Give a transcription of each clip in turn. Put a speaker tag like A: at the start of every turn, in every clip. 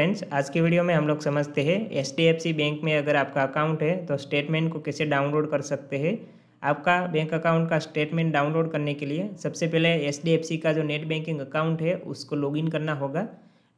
A: friends आज की video में हम लोग समझते हैं एच बैंक में अगर आपका अकाउंट है तो स्टेटमेंट को कैसे डाउनलोड कर सकते हैं आपका बैंक अकाउंट का स्टेटमेंट डाउनलोड करने के लिए सबसे पहले एच का जो नेट बैंकिंग अकाउंट है उसको लॉगिन करना होगा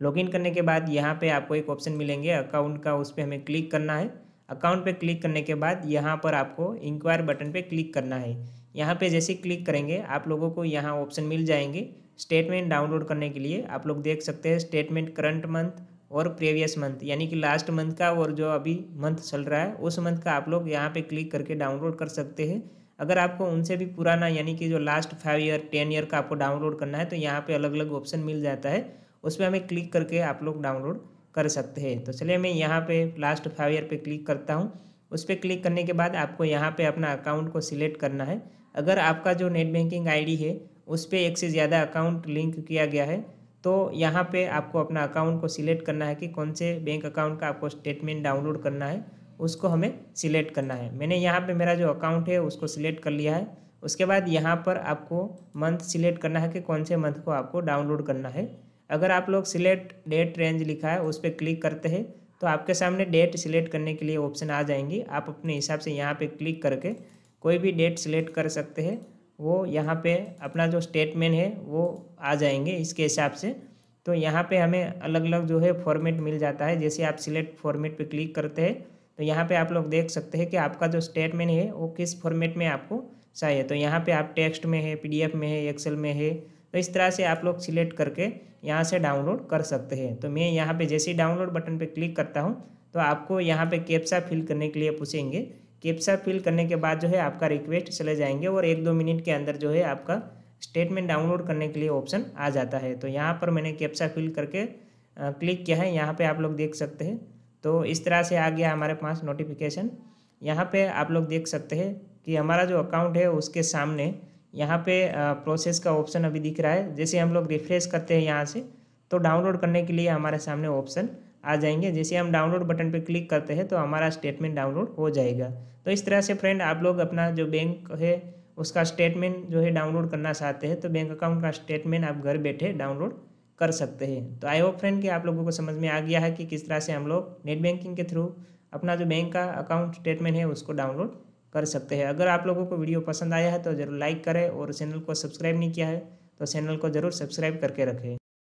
A: लॉगिन करने के बाद यहाँ पे आपको एक ऑप्शन मिलेंगे अकाउंट का उस पर हमें क्लिक करना है अकाउंट पर क्लिक करने के बाद यहाँ पर आपको इंक्वायर बटन पर क्लिक करना है यहाँ पर जैसे क्लिक करेंगे आप लोगों को यहाँ ऑप्शन मिल जाएंगे स्टेटमेंट डाउनलोड करने के लिए आप लोग देख सकते हैं स्टेटमेंट करंट मंथ और प्रीवियस मंथ यानी कि लास्ट मंथ का और जो अभी मंथ चल रहा है उस मंथ का आप लोग यहाँ पे क्लिक करके डाउनलोड कर सकते हैं अगर आपको उनसे भी पुराना यानी कि जो last five year ten year का आपको डाउनलोड करना है तो यहाँ पे अलग अलग ऑप्शन मिल जाता है उस पर हमें क्लिक करके आप लोग डाउनलोड कर सकते हैं तो चलिए मैं यहाँ पर लास्ट फाइव ईयर पर क्लिक करता हूँ उस पर क्लिक करने के बाद आपको यहाँ पर अपना अकाउंट को सिलेक्ट करना है अगर आपका जो नेट बैंकिंग आई है उस पर एक से ज़्यादा अकाउंट लिंक किया गया है तो यहाँ पे आपको अपना अकाउंट को सिलेक्ट करना है कि कौन से बैंक अकाउंट का आपको स्टेटमेंट डाउनलोड करना है उसको हमें सिलेक्ट करना है मैंने यहाँ पे मेरा जो अकाउंट है उसको सिलेक्ट कर लिया है उसके बाद यहाँ पर आपको मंथ सिलेक्ट करना है कि कौन से मंथ को आपको डाउनलोड करना है अगर आप लोग सिलेक्ट डेट रेंज लिखा है उस पर क्लिक करते हैं तो आपके सामने डेट सिलेक्ट करने के लिए ऑप्शन आ जाएंगी आप अपने हिसाब से यहाँ पर क्लिक करके कोई भी डेट सिलेक्ट कर सकते हैं वो यहाँ पे अपना जो स्टेटमेंट है वो आ जाएंगे इसके हिसाब से तो यहाँ पे हमें अलग अलग जो है फॉर्मेट मिल जाता है जैसे आप सिलेक्ट फॉर्मेट पे क्लिक करते हैं तो यहाँ पे आप लोग देख सकते हैं कि आपका जो स्टेटमेंट है वो किस फॉर्मेट में आपको चाहिए तो यहाँ पे आप टेक्स्ट में है पीडीएफ में है एक्सेल में है तो इस तरह से आप लोग सिलेक्ट करके यहाँ से डाउनलोड कर सकते हैं तो मैं यहाँ पर जैसे डाउनलोड बटन पर क्लिक करता हूँ तो आपको यहाँ पर कैप्सा फिल करने के लिए पूछेंगे कैप्सा फिल करने के बाद जो है आपका रिक्वेस्ट चले जाएंगे और एक दो मिनट के अंदर जो है आपका स्टेटमेंट डाउनलोड करने के लिए ऑप्शन आ जाता है तो यहाँ पर मैंने कैप्सा फिल करके क्लिक किया है यहाँ पे आप लोग देख सकते हैं तो इस तरह से आ गया हमारे पास नोटिफिकेशन यहाँ पे आप लोग देख सकते हैं कि हमारा जो अकाउंट है उसके सामने यहाँ पे प्रोसेस का ऑप्शन अभी दिख रहा है जैसे हम लोग रिफ्रेश करते हैं यहाँ से तो डाउनलोड करने के लिए हमारे सामने ऑप्शन आ जाएंगे जैसे हम डाउनलोड बटन पर क्लिक करते हैं तो हमारा स्टेटमेंट डाउनलोड हो जाएगा तो इस तरह से फ्रेंड आप लोग अपना जो बैंक है उसका स्टेटमेंट जो है डाउनलोड करना चाहते हैं तो बैंक अकाउंट का स्टेटमेंट आप घर बैठे डाउनलोड कर सकते हैं तो आई होप फ्रेंड कि आप लोगों को समझ में आ गया है कि किस तरह से हम लोग नेट बैंकिंग के थ्रू अपना जो बैंक का अकाउंट स्टेटमेंट है उसको डाउनलोड कर सकते हैं अगर आप लोगों को वीडियो पसंद आया है तो ज़रूर लाइक करें और चैनल को सब्सक्राइब नहीं किया है तो चैनल को ज़रूर सब्सक्राइब करके रखें